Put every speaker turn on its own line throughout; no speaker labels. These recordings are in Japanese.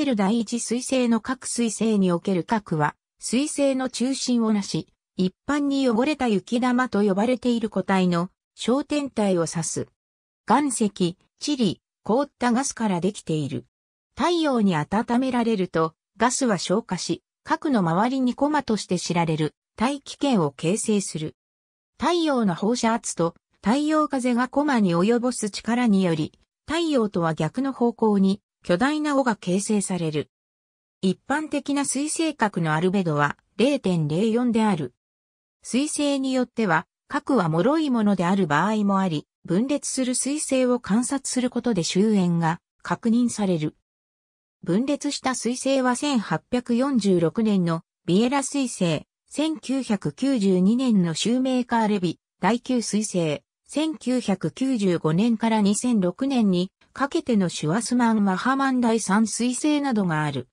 ペル第一彗星の各彗星における核は、彗星の中心をなし、一般に汚れた雪玉と呼ばれている個体の小天体を指す。岩石、塵、凍ったガスからできている。太陽に温められると、ガスは消化し、核の周りにコマとして知られる大気圏を形成する。太陽の放射圧と太陽風がコマに及ぼす力により、太陽とは逆の方向に巨大な尾が形成される。一般的な水星核のアルベドは0.04である。水星によっては、核は脆いものである場合もあり、分裂する水星を観察することで終焉が確認される。分裂した水星は1846年のビエラ水星、1992年のシューメーカーレビ、第9水星、1995年から2006年にかけてのシュワスマン・マハマン第三彗星などがある。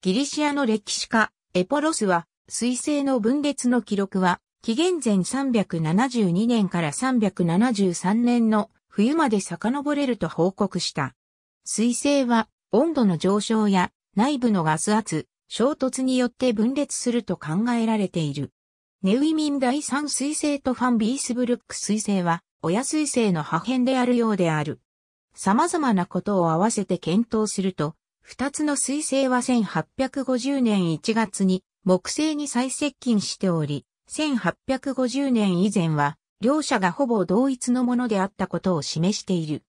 ギリシアの歴史家、エポロスは、彗星の分裂の記録は、紀元前372年から373年の冬まで遡れると報告した。彗星は温度の上昇や内部のガス圧、衝突によって分裂すると考えられている。ネウィミン第3彗星とファンビースブルック彗星は親彗星の破片であるようである。様々なことを合わせて検討すると、二つの彗星は1850年1月に木星に最接近しており、1850年以前は両者がほぼ同一のものであったことを示している。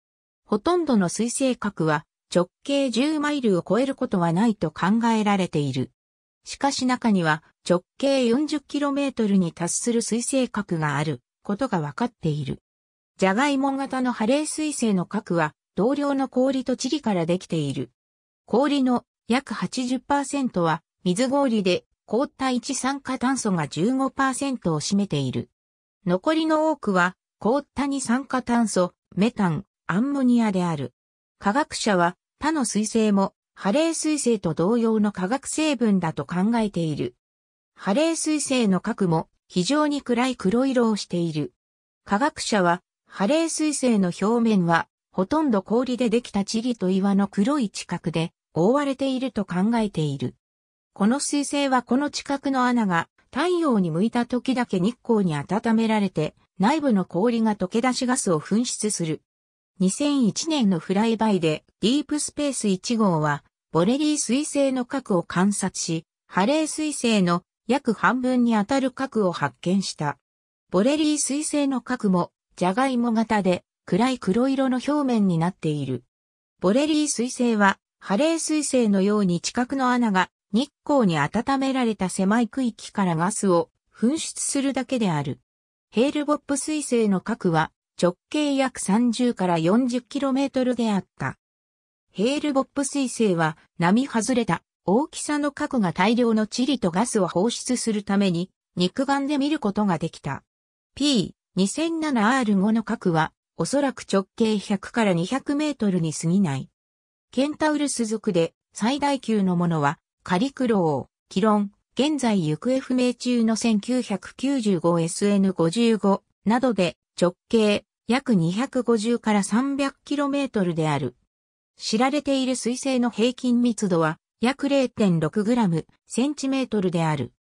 ほとんどの水星核は直径10マイルを超えることはないと考えられている。しかし中には直径 40km に達する水星核があることがわかっている。ジャガイモ型のハレー彗星の核は、同量の氷と塵からできている。氷の約80%は水氷で、凍った一酸化炭素が15%を占めている。残りの多くは、凍った二酸化炭素、メタン、アンモニアである。科学者は、他の彗星も、ハレー彗星と同様の化学成分だと考えている。ハレー彗星の核も非常に暗い黒色をしている。科学者はハレー彗星の表面は、ほとんど氷でできた地理と岩の黒い地殻で覆われていると考えている。この彗星はこの地殻の穴が太陽に向いた時だけ日光に温められて内部の氷が溶け出しガスを噴出する。2001年のフライバイでディープスペース1号はボレリー彗星の核を観察し、ハレー彗星の約半分にあたる核を発見した。ボレリー彗星の核もじゃがいも型で暗い黒色の表面になっている。ボレリー彗星は、ハレー彗星のように近くの穴が日光に温められた狭い区域からガスを噴出するだけである。ヘールボップ彗星の核は直径約30から 40km であった。ヘールボップ彗星は波外れた大きさの核が大量の塵とガスを放出するために肉眼で見ることができた。P、2007R5 の核は、おそらく直径100から200メートルに過ぎない。ケンタウルス族で、最大級のものは、カリクロウキロン、現在行方不明中の 1995SN55 などで、直径約250から3 0 0トルである。知られている水星の平均密度は約0 6ム、センチメートルである。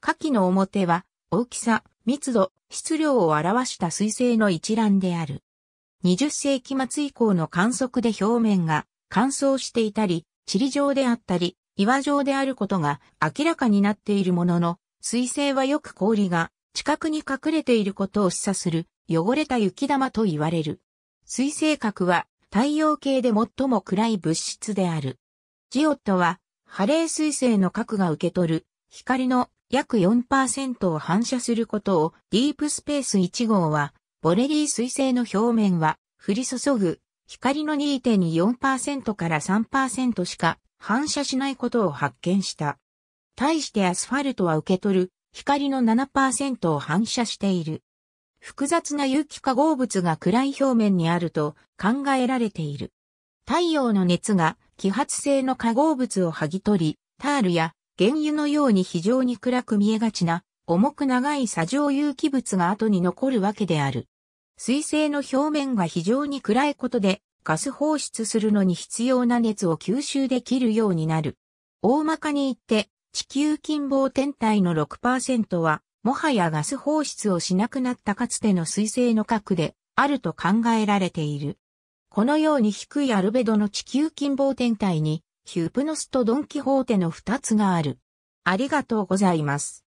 下記の表は大きさ、密度、質量を表した水星の一覧である。20世紀末以降の観測で表面が乾燥していたり、地理上であったり、岩状であることが明らかになっているものの、水星はよく氷が近くに隠れていることを示唆する汚れた雪玉と言われる。水星核は太陽系で最も暗い物質である。ジオットは、ハレー彗星の核が受け取る光の約4%を反射することをディープスペース1号は、ボレリー彗星の表面は降り注ぐ光の2.4%から3%しか反射しないことを発見した。対してアスファルトは受け取る光の7%を反射している。複雑な有機化合物が暗い表面にあると考えられている。太陽の熱が揮発性の化合物を剥ぎ取り、タールや原油のように非常に暗く見えがちな、重く長い砂状有機物が後に残るわけである。水星の表面が非常に暗いことで、ガス放出するのに必要な熱を吸収できるようになる。大まかに言って、地球近傍天体の6%は、もはやガス放出をしなくなったかつての水星の核で、あると考えられている。このように低いアルベドの地球近傍天体に、キュープノスとドンキホーテの2つがある。ありがとうございます。